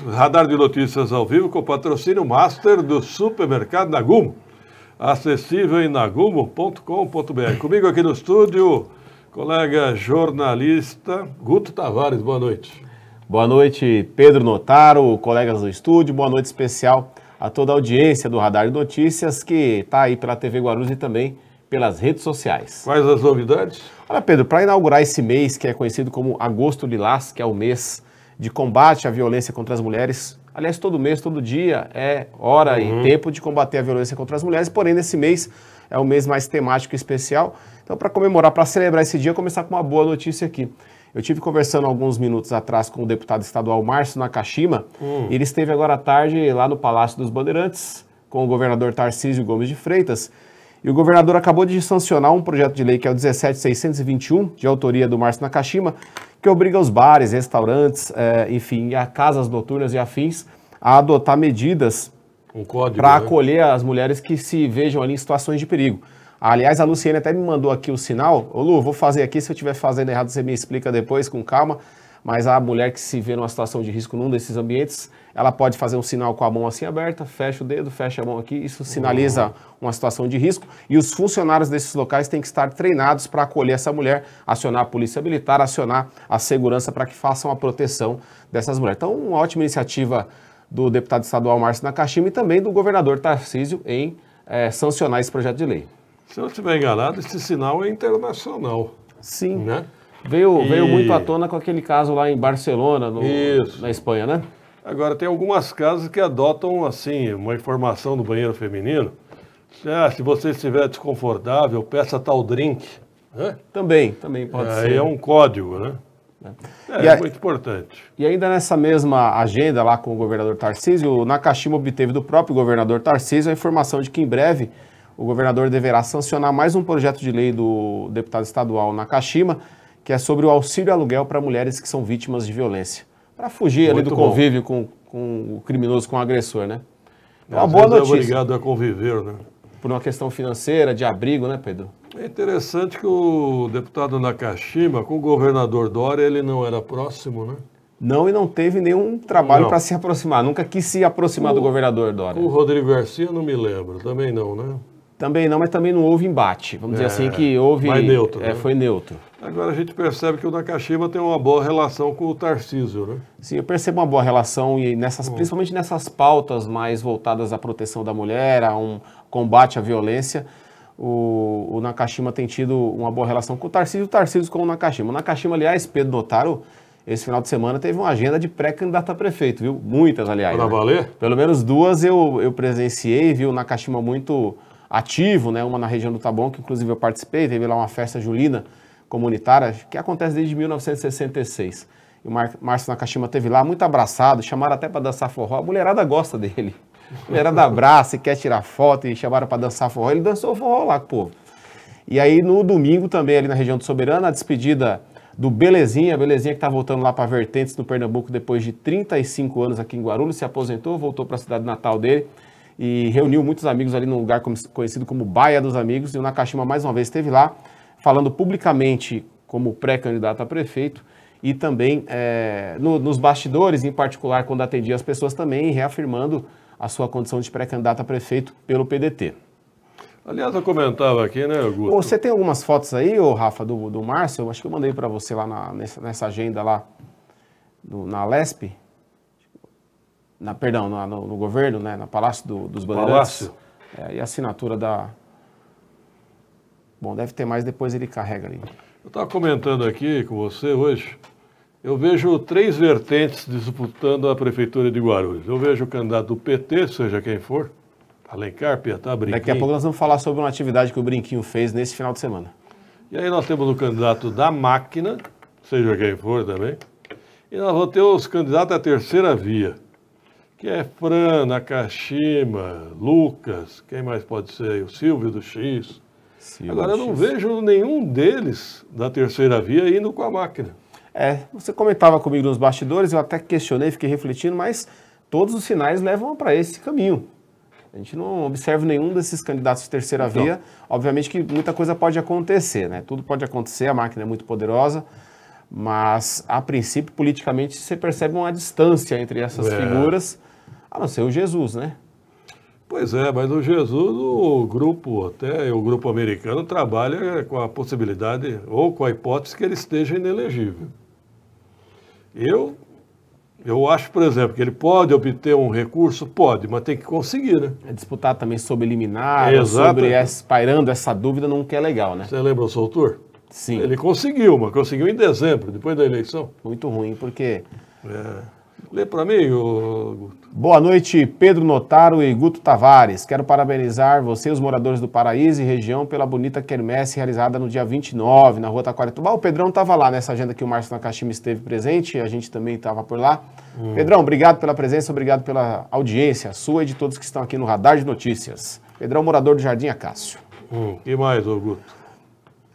Radar de notícias ao vivo com patrocínio master do supermercado Nagumo. Acessível em nagumo.com.br. Comigo aqui no estúdio, colega jornalista Guto Tavares. Boa noite. Boa noite, Pedro Notaro, colegas do estúdio. Boa noite especial a toda a audiência do Radar de Notícias que está aí pela TV Guarulhos e também pelas redes sociais. Quais as novidades? Olha, Pedro, para inaugurar esse mês que é conhecido como Agosto Lilás, que é o mês de combate à violência contra as mulheres. Aliás, todo mês, todo dia é hora uhum. e tempo de combater a violência contra as mulheres, porém, nesse mês é o mês mais temático e especial. Então, para comemorar, para celebrar esse dia, começar com uma boa notícia aqui. Eu tive conversando alguns minutos atrás com o deputado estadual Márcio Nakashima, uhum. e ele esteve agora à tarde lá no Palácio dos Bandeirantes com o governador Tarcísio Gomes de Freitas, e o governador acabou de sancionar um projeto de lei que é o 17621, de autoria do Márcio Nakashima, que obriga os bares, restaurantes, é, enfim, a casas noturnas e afins a adotar medidas um para né? acolher as mulheres que se vejam ali em situações de perigo. Aliás, a Luciene até me mandou aqui o sinal. Ô Lu, vou fazer aqui, se eu estiver fazendo errado, você me explica depois com calma mas a mulher que se vê numa situação de risco num desses ambientes, ela pode fazer um sinal com a mão assim aberta, fecha o dedo, fecha a mão aqui, isso sinaliza uhum. uma situação de risco e os funcionários desses locais têm que estar treinados para acolher essa mulher, acionar a polícia militar, acionar a segurança para que façam a proteção dessas mulheres. Então, uma ótima iniciativa do deputado estadual Márcio Nakashima e também do governador Tarcísio em é, sancionar esse projeto de lei. Se eu estiver enganado, esse sinal é internacional. Sim. Né? Veio, e... veio muito à tona com aquele caso lá em Barcelona, no, na Espanha, né? Agora, tem algumas casas que adotam, assim, uma informação do banheiro feminino. É, se você estiver desconfortável, peça tal drink. Né? Também, também pode é, ser. É um código, né? É, é, muito importante. E ainda nessa mesma agenda lá com o governador Tarcísio, o Nakashima obteve do próprio governador Tarcísio a informação de que em breve o governador deverá sancionar mais um projeto de lei do deputado estadual Nakashima, que é sobre o auxílio aluguel para mulheres que são vítimas de violência. Para fugir Muito ali do bom. convívio com, com, o criminoso, com o agressor, né? É uma boa é notícia. obrigado a conviver, né? Por uma questão financeira, de abrigo, né, Pedro? É interessante que o deputado Nakashima, com o governador Dória, ele não era próximo, né? Não, e não teve nenhum trabalho para se aproximar. Nunca quis se aproximar o, do governador Dória. O Rodrigo Garcia, não me lembro. Também não, né? Também não, mas também não houve embate. Vamos é, dizer assim que houve. Mas neutro. É, né? Foi neutro. Agora a gente percebe que o Nakashima tem uma boa relação com o Tarcísio, né? Sim, eu percebo uma boa relação e nessas, hum. principalmente nessas pautas mais voltadas à proteção da mulher, a um combate à violência, o, o Nakashima tem tido uma boa relação com o Tarcísio, o Tarcísio com o Nakashima. O Nakashima, aliás, Pedro Notaro, esse final de semana teve uma agenda de pré-candidato a prefeito, viu? Muitas, aliás. Para né? valer? Pelo menos duas eu, eu presenciei, viu? O Nakashima muito ativo, né? Uma na região do Taboão, que inclusive eu participei, teve lá uma festa julina comunitária que acontece desde 1966. E o Márcio Nakashima teve lá, muito abraçado, chamaram até para dançar forró. A mulherada gosta dele. A mulherada abraça e quer tirar foto e chamaram para dançar forró. Ele dançou forró lá com o povo. E aí no domingo também, ali na região do Soberana, a despedida do Belezinha, Belezinha que está voltando lá para Vertentes, no Pernambuco, depois de 35 anos aqui em Guarulhos, se aposentou, voltou para a cidade natal dele e reuniu muitos amigos ali num lugar conhecido como Baia dos Amigos. E o Nakashima mais uma vez esteve lá falando publicamente como pré-candidato a prefeito e também é, no, nos bastidores, em particular quando atendia as pessoas também, reafirmando a sua condição de pré-candidato a prefeito pelo PDT. Aliás, eu comentava aqui, né, Augusto? Você tem algumas fotos aí, ô Rafa, do, do Márcio? Eu acho que eu mandei para você lá na, nessa, nessa, agenda lá, do, na Lesp. Na, perdão, no, no, governo, né, na Palácio do, dos Bandeirantes. Palácio. É, e a assinatura da, Bom, deve ter mais, depois ele carrega ali. Eu estava comentando aqui com você hoje, eu vejo três vertentes disputando a Prefeitura de Guarulhos. Eu vejo o candidato do PT, seja quem for, Alencar, tá Pietá, Brinquinho. Daqui a pouco nós vamos falar sobre uma atividade que o Brinquinho fez nesse final de semana. E aí nós temos o candidato da máquina, seja quem for também, e nós vamos ter os candidatos à terceira via, que é Fran, Nakashima, Lucas, quem mais pode ser? O Silvio do X. Se Agora, eu não vejo nenhum deles da terceira via indo com a máquina. É, você comentava comigo nos bastidores, eu até questionei, fiquei refletindo, mas todos os sinais levam para esse caminho. A gente não observa nenhum desses candidatos de terceira então, via. Obviamente que muita coisa pode acontecer, né? Tudo pode acontecer, a máquina é muito poderosa, mas a princípio, politicamente, você percebe uma distância entre essas é. figuras, a não ser o Jesus, né? Pois é, mas o Jesus o grupo, até o grupo americano, trabalha com a possibilidade ou com a hipótese que ele esteja inelegível. Eu, eu acho, por exemplo, que ele pode obter um recurso? Pode, mas tem que conseguir, né? É disputar também sobre eliminar, sobre pairando essa dúvida não é legal, né? Você lembra o Soutor? Sim. Ele conseguiu, mas conseguiu em dezembro, depois da eleição. Muito ruim, porque... É. Lê para mim, ô Guto. Boa noite, Pedro Notaro e Guto Tavares. Quero parabenizar você os moradores do Paraíso e região pela bonita quermesse realizada no dia 29, na rua Taquaretubá. O Pedrão estava lá nessa agenda que o Márcio Nakashima esteve presente, a gente também estava por lá. Hum. Pedrão, obrigado pela presença, obrigado pela audiência sua e de todos que estão aqui no Radar de Notícias. Pedrão, morador do Jardim Acácio. Hum, que mais, ô Guto?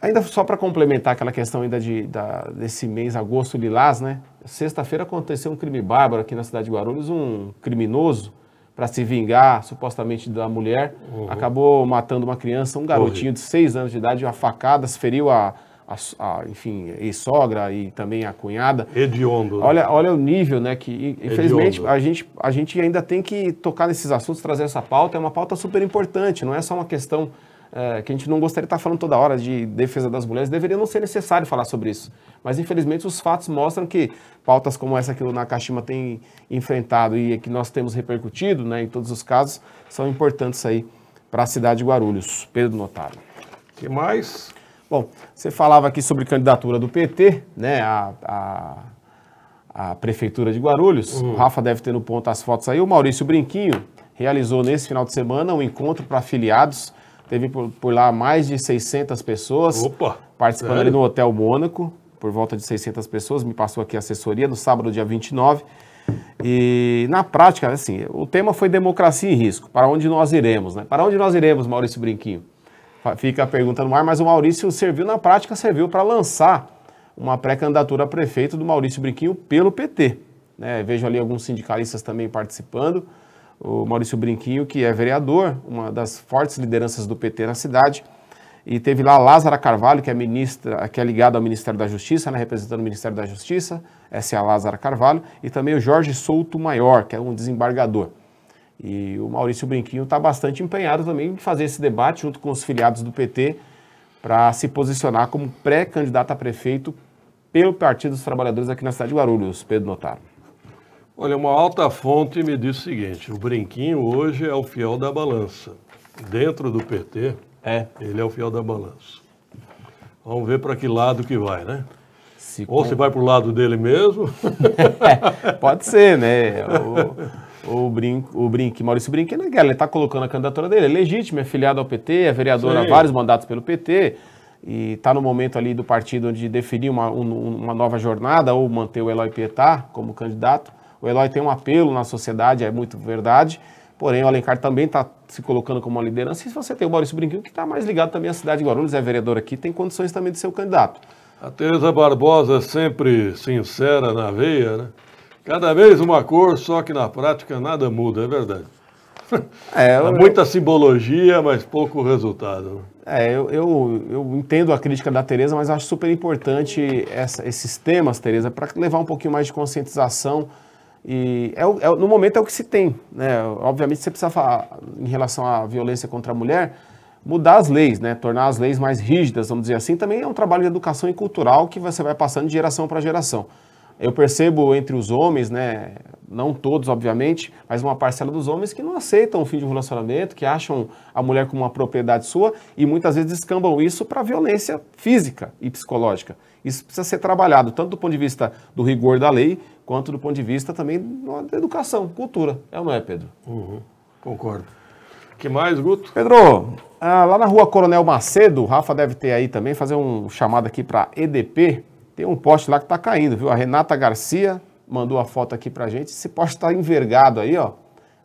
Ainda só para complementar aquela questão ainda de, da, desse mês, agosto lilás, né? Sexta-feira aconteceu um crime bárbaro aqui na cidade de Guarulhos, um criminoso, para se vingar supostamente da mulher, uhum. acabou matando uma criança, um garotinho uhum. de seis anos de idade, facada, se feriu a, a, a, enfim, ex-sogra e também a cunhada. Hediondo. Né? Olha, olha o nível, né? Que infelizmente a gente, a gente ainda tem que tocar nesses assuntos, trazer essa pauta. É uma pauta super importante, não é só uma questão é, que a gente não gostaria de estar falando toda hora de defesa das mulheres, deveria não ser necessário falar sobre isso. Mas, infelizmente, os fatos mostram que pautas como essa que o Nakashima tem enfrentado e que nós temos repercutido, né, em todos os casos, são importantes aí para a cidade de Guarulhos. Pedro Notário. que mais? Bom, você falava aqui sobre candidatura do PT, né, a, a a Prefeitura de Guarulhos. Uhum. O Rafa deve ter no ponto as fotos aí. O Maurício Brinquinho realizou nesse final de semana um encontro para afiliados Teve por, por lá mais de 600 pessoas Opa, participando sério? ali no Hotel Mônaco, por volta de 600 pessoas. Me passou aqui a assessoria no sábado, dia 29. E na prática, assim, o tema foi democracia e risco. Para onde nós iremos, né? Para onde nós iremos, Maurício Brinquinho? Fica a pergunta no ar, mas o Maurício serviu na prática, serviu para lançar uma pré-candidatura a prefeito do Maurício Brinquinho pelo PT. Né? Vejo ali alguns sindicalistas também participando o Maurício Brinquinho, que é vereador, uma das fortes lideranças do PT na cidade. E teve lá Lázara Carvalho, que é ministra, que é ligada ao Ministério da Justiça, né, representando o Ministério da Justiça, essa é a Lázara Carvalho, e também o Jorge Souto Maior, que é um desembargador. E o Maurício Brinquinho está bastante empenhado também em fazer esse debate junto com os filiados do PT para se posicionar como pré-candidato a prefeito pelo Partido dos Trabalhadores aqui na cidade de Guarulhos, Pedro Notaro. Olha, uma alta fonte me diz o seguinte: o Brinquinho hoje é o fiel da balança. Dentro do PT, é. ele é o fiel da balança. Vamos ver para que lado que vai, né? Se Ou com... se vai para o lado dele mesmo. É, pode ser, né? O, o, Brinco, o Brinque, Maurício Brinque, né, Ele está colocando a candidatura dele, é legítimo, é filiado ao PT, é vereador há vários mandatos pelo PT e está no momento ali do partido de definir uma, um, uma nova jornada ou manter o Eloy Pietá como candidato. O Eloy tem um apelo na sociedade, é muito verdade. Porém, o Alencar também está se colocando como uma liderança. E se você tem o Maurício Brinquinho, que está mais ligado também à cidade de Guarulhos, é vereador aqui, tem condições também de ser o candidato. A Tereza Barbosa é sempre sincera na veia, né? Cada vez uma cor, só que na prática nada muda, é verdade. É, é eu, muita simbologia, mas pouco resultado. É, eu, eu, eu entendo a crítica da Tereza, mas acho super importante essa, esses temas, Tereza, para levar um pouquinho mais de conscientização e é, é, no momento é o que se tem. Né? Obviamente você precisa falar em relação à violência contra a mulher, mudar as leis, né? tornar as leis mais rígidas, vamos dizer assim, também é um trabalho de educação e cultural que você vai passando de geração para geração. Eu percebo entre os homens, né, não todos, obviamente, mas uma parcela dos homens que não aceitam o fim de um relacionamento, que acham a mulher como uma propriedade sua e muitas vezes descambam isso para violência física e psicológica. Isso precisa ser trabalhado, tanto do ponto de vista do rigor da lei, quanto do ponto de vista também da educação, cultura. É ou não é, Pedro? Uhum, concordo. que mais, Guto? Pedro, ah, lá na rua Coronel Macedo, o Rafa deve ter aí também, fazer um chamado aqui para EDP, tem um poste lá que está caindo, viu? A Renata Garcia mandou a foto aqui para a gente. Esse poste está envergado aí, ó.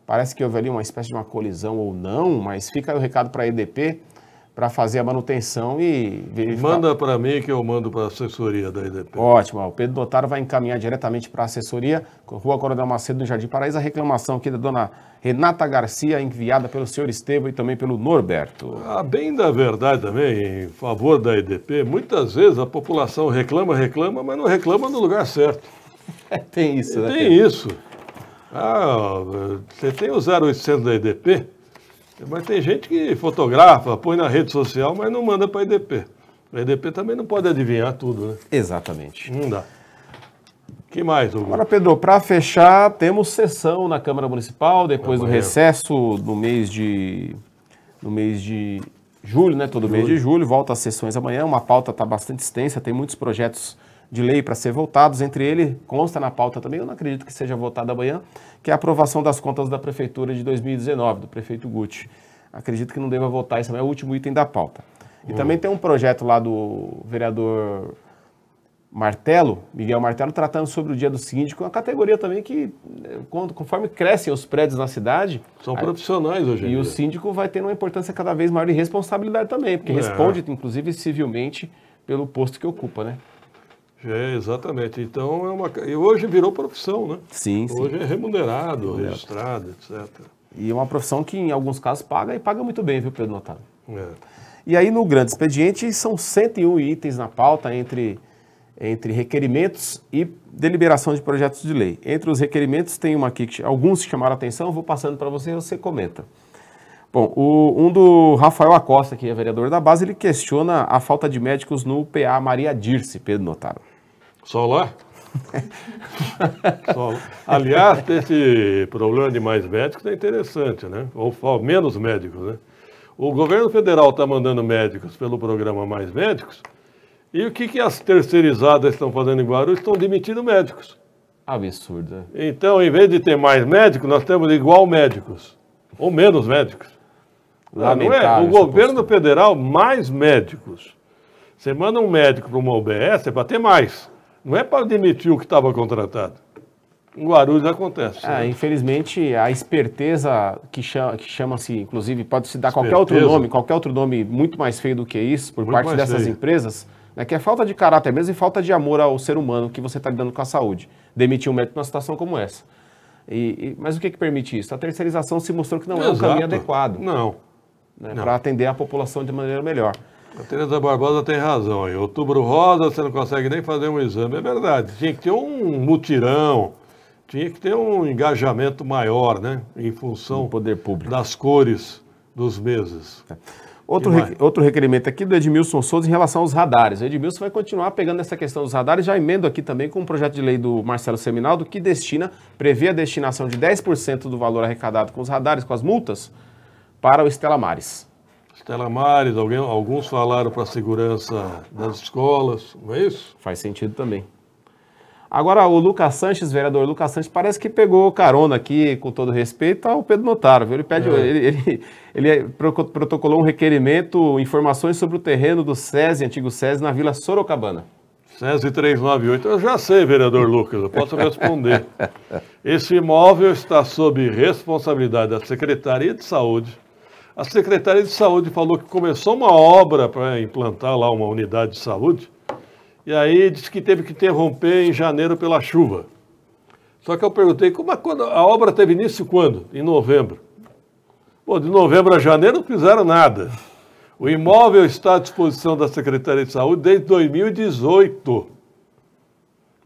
Parece que houve ali uma espécie de uma colisão ou não, mas fica o recado para a EDP para fazer a manutenção e verificar. Manda para mim que eu mando para a assessoria da EDP. Ótimo. o Pedro Dotaro vai encaminhar diretamente para a assessoria, Rua Coronel Macedo, no Jardim Paraíso, a reclamação aqui da dona Renata Garcia, enviada pelo senhor Estevam e também pelo Norberto. Ah, bem da verdade também, em favor da EDP, muitas vezes a população reclama, reclama, mas não reclama no lugar certo. tem isso, né? Tem isso. Ah, você tem o 0800 da EDP, mas tem gente que fotografa, põe na rede social, mas não manda para a EDP. A EDP também não pode adivinhar tudo, né? Exatamente. Não dá. que mais, Hugo? Agora, Pedro, para fechar, temos sessão na Câmara Municipal, depois Amanhã. do recesso no mês de... No mês de julho, né? Todo julho. mês de julho, volta às sessões amanhã. Uma pauta está bastante extensa, tem muitos projetos de lei para ser votados, entre ele consta na pauta também, eu não acredito que seja votado amanhã, que é a aprovação das contas da Prefeitura de 2019, do prefeito Guti. Acredito que não deva votar, isso é o último item da pauta. E hum. também tem um projeto lá do vereador Martelo, Miguel Martelo, tratando sobre o dia do síndico, uma categoria também que, eh, conforme crescem os prédios na cidade. São profissionais hoje. E dia. o síndico vai tendo uma importância cada vez maior e responsabilidade também, porque é. responde, inclusive, civilmente pelo posto que ocupa, né? É, exatamente. Então é uma. E hoje virou profissão, né? Sim, Hoje sim. é remunerado, registrado, etc. E é uma profissão que, em alguns casos, paga e paga muito bem, viu, Pedro Notaro? É. E aí, no grande expediente, são 101 itens na pauta entre, entre requerimentos e deliberação de projetos de lei. Entre os requerimentos, tem uma aqui que alguns chamaram a atenção, eu vou passando para você e você comenta. Bom, o, um do Rafael Acosta, que é vereador da base, ele questiona a falta de médicos no PA Maria Dirce, Pedro Notaro. Solar? Solar. Aliás, esse problema de mais médicos é interessante, né? Ou, ou menos médicos, né? O governo federal está mandando médicos pelo programa Mais Médicos, e o que, que as terceirizadas estão fazendo em Guarulhos? Estão demitindo médicos. Absurdo. Né? Então, em vez de ter mais médicos, nós temos igual médicos, ou menos médicos. Lamentável, não é? O governo federal, mais médicos. Você manda um médico para uma obs é para ter mais. Não é para demitir o que estava contratado. Em Guarulhos acontece. Ah, né? Infelizmente, a esperteza que chama-se, chama inclusive, pode se dar esperteza. qualquer outro nome, qualquer outro nome muito mais feio do que isso, por muito parte dessas feio. empresas, né, que é falta de caráter mesmo e falta de amor ao ser humano que você está lidando com a saúde. Demitir um médico numa situação como essa. E, e, mas o que, que permite isso? A terceirização se mostrou que não Exato. é um caminho adequado. Não. Né, para atender a população de maneira melhor. A Tereza Barbosa tem razão. Em outubro rosa, você não consegue nem fazer um exame. É verdade. Tinha que ter um mutirão, tinha que ter um engajamento maior, né? Em função das cores dos meses. É. Outro, re... outro requerimento aqui do Edmilson Souza em relação aos radares. O Edmilson vai continuar pegando essa questão dos radares, já emendo aqui também com o um projeto de lei do Marcelo Seminaldo, que destina, prevê a destinação de 10% do valor arrecadado com os radares, com as multas, para o Estela Mares. Estela Mares, alguém, alguns falaram para a segurança das escolas, não é isso? Faz sentido também. Agora, o Lucas Sanches, vereador Lucas Sanches, parece que pegou carona aqui, com todo respeito, ao Pedro Notaro. Viu? Ele, pede, é. ele, ele, ele, é, protocolou um requerimento, informações sobre o terreno do SESI, antigo SESI, na Vila Sorocabana. SESI 398. Eu já sei, vereador Lucas, eu posso responder. Esse imóvel está sob responsabilidade da Secretaria de Saúde, a secretária de saúde falou que começou uma obra para implantar lá uma unidade de saúde, e aí disse que teve que interromper em janeiro pela chuva. Só que eu perguntei, como é, a, a obra teve início quando? Em novembro. Bom, de novembro a janeiro não fizeram nada. O imóvel está à disposição da Secretaria de Saúde desde 2018.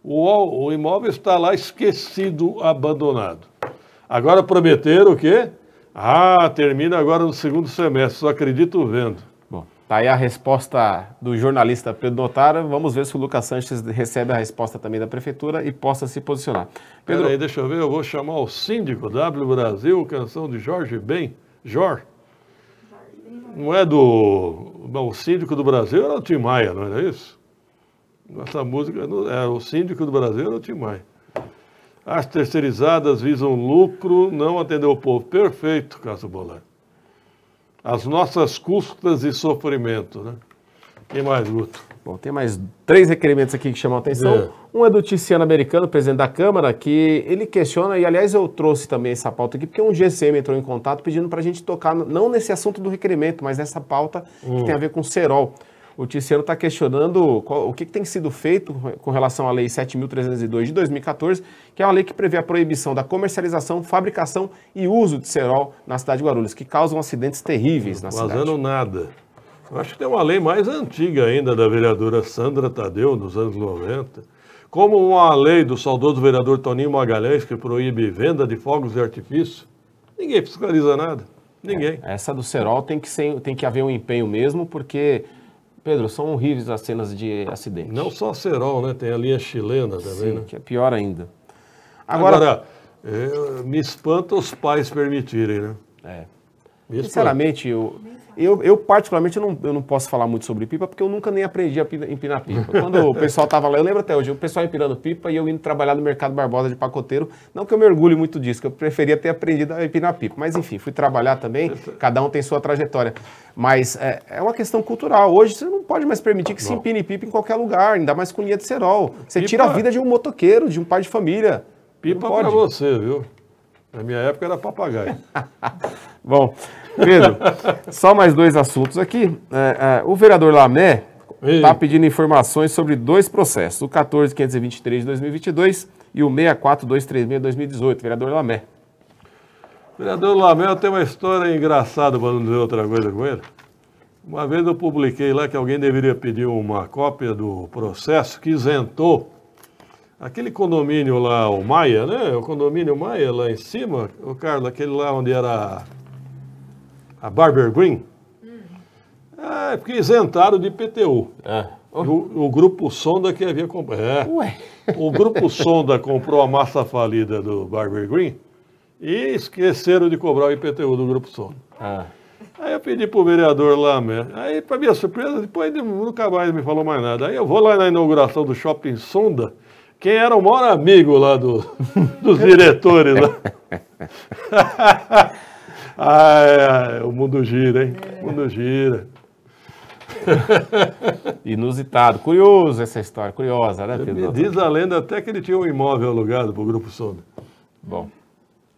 O, o imóvel está lá esquecido, abandonado. Agora prometeram o quê? Ah, termina agora no segundo semestre, só acredito vendo. Bom, tá aí a resposta do jornalista Pedro notário. Vamos ver se o Lucas Sanches recebe a resposta também da prefeitura e possa se posicionar. Pedro, aí, deixa eu ver, eu vou chamar o síndico W Brasil, canção de Jorge Ben. Jor. Não é do. Não, o síndico do Brasil era o Tim Maia, não era isso? Essa música era é é, o síndico do Brasil era o Tim Maia. As terceirizadas visam lucro, não atender o povo. Perfeito, Cássio Bolan. As nossas custas e sofrimento, né? Quem mais, luto. Bom, tem mais três requerimentos aqui que chamam a atenção. É. Um é do Tiziano Americano, presidente da Câmara, que ele questiona, e aliás eu trouxe também essa pauta aqui, porque um GCM entrou em contato pedindo para a gente tocar, não nesse assunto do requerimento, mas nessa pauta hum. que tem a ver com o Serol o Ticiano está questionando qual, o que, que, tem sido feito com relação à Lei 7.302 de 2014, que é uma lei que prevê a proibição da comercialização, fabricação e uso de cerol na cidade de Guarulhos, que causam acidentes terríveis na cidade. Causando nada. Eu acho que tem uma lei mais antiga ainda da vereadora Sandra Tadeu, dos anos 90, como uma lei do saudoso vereador Toninho Magalhães, que proíbe venda de fogos de artifício. Ninguém fiscaliza nada. Ninguém. É, essa do Cerol tem que, ser, tem que haver um empenho mesmo, porque Pedro, são horríveis as cenas de acidente. Não só a Serol, né? Tem ali a chilena também, Sim, né? que é pior ainda. Agora, Agora é, me espanta os pais permitirem, né? É. Isso Sinceramente, eu, eu, eu, particularmente eu não, eu não posso falar muito sobre pipa, porque eu nunca nem aprendi a empinar pipa. Quando o pessoal estava lá, eu lembro até hoje, o pessoal empinando pipa e eu indo trabalhar no mercado Barbosa de pacoteiro. Não que eu me orgulhe muito disso, que eu preferia ter aprendido a empinar pipa. Mas enfim, fui trabalhar também, cada um tem sua trajetória. Mas é, é uma questão cultural. Hoje você não pode mais permitir que não. se empine pipa em qualquer lugar, ainda mais com linha de cerol. Você pipa... tira a vida de um motoqueiro, de um pai de família. Pipa para você, viu? Na minha época era papagaio. Bom, Pedro, só mais dois assuntos aqui. É, é, o vereador Lamé está pedindo informações sobre dois processos, o 14523 de 2022 e o 64236 de 2018. Vereador Lamé. Vereador Lamé, eu tenho uma história engraçada, para não dizer outra coisa com ele. Uma vez eu publiquei lá que alguém deveria pedir uma cópia do processo que isentou Aquele condomínio lá, o Maia, né? O condomínio Maia lá em cima, o Carlos, aquele lá onde era a Barber Green, hum. é porque isentaram de IPTU. Ah. É. O, o, Grupo Sonda que havia comprado. É. O Grupo Sonda comprou a massa falida do Barber Green e esqueceram de cobrar o IPTU do Grupo Sonda. Ah. Aí eu pedi pro vereador lá, mesmo. aí para minha surpresa, depois nunca mais me falou mais nada. Aí eu vou lá na inauguração do Shopping Sonda, quem era o maior amigo lá do, dos diretores. Lá. ai, ai, o mundo gira, hein? É. O mundo gira. Inusitado, curioso essa história, curiosa, né, Pedro? Diz a lenda até que ele tinha um imóvel alugado para o Grupo Sonda. Bom.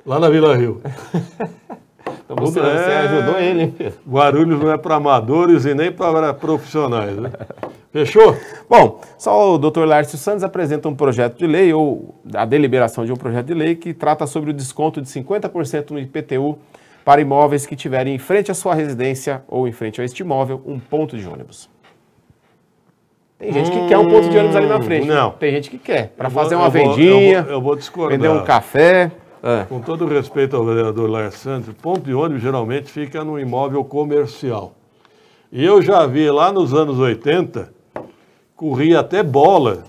Lá na Vila Rio. então você, é você ajudou ele, hein, Pedro? Guarulhos não é para amadores e nem para profissionais, né? Fechou? Bom, só o Dr. Lárcio Santos apresenta um projeto de lei, ou a deliberação de um projeto de lei, que trata sobre o desconto de 50% no IPTU para imóveis que tiverem em frente à sua residência ou em frente a este imóvel um ponto de ônibus. Tem gente que hum, quer um ponto de ônibus ali na hum, frente. Não. Tem gente que quer, para fazer uma eu vendinha, vou, eu, vou, eu vou vender um café. É. Com todo respeito ao vereador Lar Santos, ponto de ônibus geralmente fica no imóvel comercial. E eu já vi lá nos anos 80 corria até bola.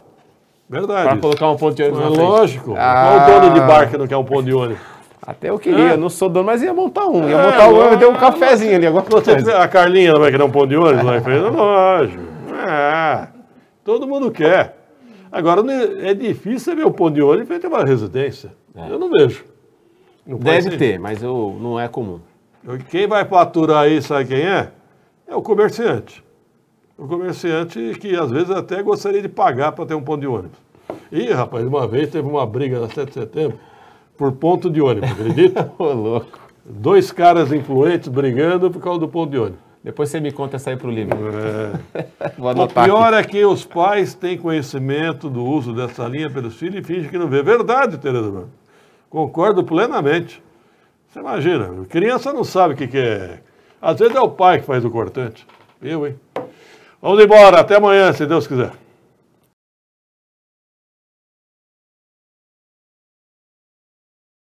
Verdade. Para colocar um ponto de ônibus ah, Lógico. Ah. Qual o dono de barca que não quer um ponto de ônibus? Até eu queria, é. não sou dono, mas ia montar um. Ia é, montar um, eu dei um cafezinho ali, alguma coisa. A Carlinha não vai querer um ponto de ônibus lá em frente? É lógico. É. Todo mundo quer. Agora, é, é difícil ver um ponto de ônibus em frente a uma residência. É. Eu não vejo. Não Deve ter, mas eu, não é comum. Quem vai faturar aí, sabe quem é? É o comerciante o comerciante que às vezes até gostaria de pagar para ter um ponto de ônibus. E, rapaz, uma vez teve uma briga na 7 de setembro por ponto de ônibus, acredita? Ô, louco. Dois caras influentes brigando por causa do ponto de ônibus. Depois você me conta sair para o livro. É. o pior aqui. é que os pais têm conhecimento do uso dessa linha pelos filhos e fingem que não vê. Verdade, Tereza. Concordo plenamente. Você imagina, criança não sabe o que, que é. Às vezes é o pai que faz o cortante. Eu, hein? Vamos embora, até amanhã, se Deus quiser.